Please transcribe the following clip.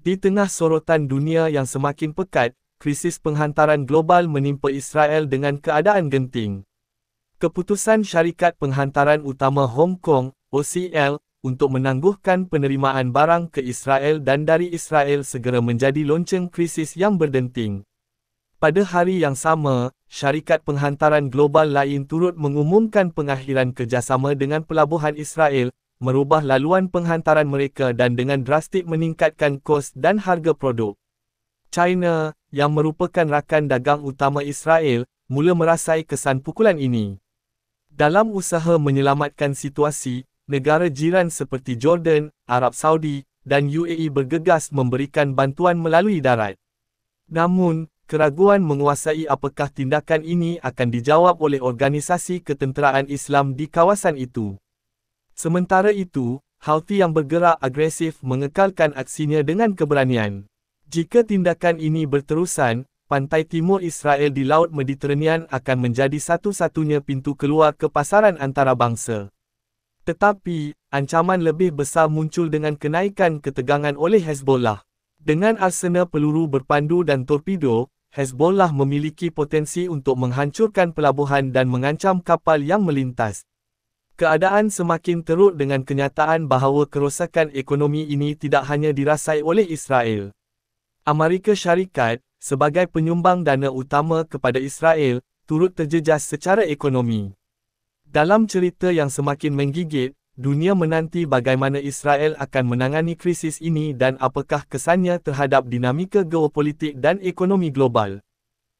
Di tengah sorotan dunia yang semakin pekat, krisis penghantaran global menimpa Israel dengan keadaan genting. Keputusan syarikat penghantaran utama Hong Kong, OCL, untuk menangguhkan penerimaan barang ke Israel dan dari Israel segera menjadi lonceng krisis yang berdenting. Pada hari yang sama, syarikat penghantaran global lain turut mengumumkan pengakhiran kerjasama dengan pelabuhan Israel, merubah laluan penghantaran mereka dan dengan drastik meningkatkan kos dan harga produk. China, yang merupakan rakan dagang utama Israel, mula merasai kesan pukulan ini. Dalam usaha menyelamatkan situasi, negara jiran seperti Jordan, Arab Saudi dan UAE bergegas memberikan bantuan melalui darat. Namun, keraguan menguasai apakah tindakan ini akan dijawab oleh organisasi ketenteraan Islam di kawasan itu. Sementara itu, Houthi yang bergerak agresif mengekalkan aksinya dengan keberanian. Jika tindakan ini berterusan, pantai timur Israel di Laut Mediterranean akan menjadi satu-satunya pintu keluar ke pasaran antarabangsa. Tetapi, ancaman lebih besar muncul dengan kenaikan ketegangan oleh Hezbollah. Dengan arsenal peluru berpandu dan torpedo, Hezbollah memiliki potensi untuk menghancurkan pelabuhan dan mengancam kapal yang melintas. Keadaan semakin teruk dengan kenyataan bahawa kerosakan ekonomi ini tidak hanya dirasai oleh Israel. Amerika Syarikat, sebagai penyumbang dana utama kepada Israel, turut terjejas secara ekonomi. Dalam cerita yang semakin menggigit, dunia menanti bagaimana Israel akan menangani krisis ini dan apakah kesannya terhadap dinamika geopolitik dan ekonomi global.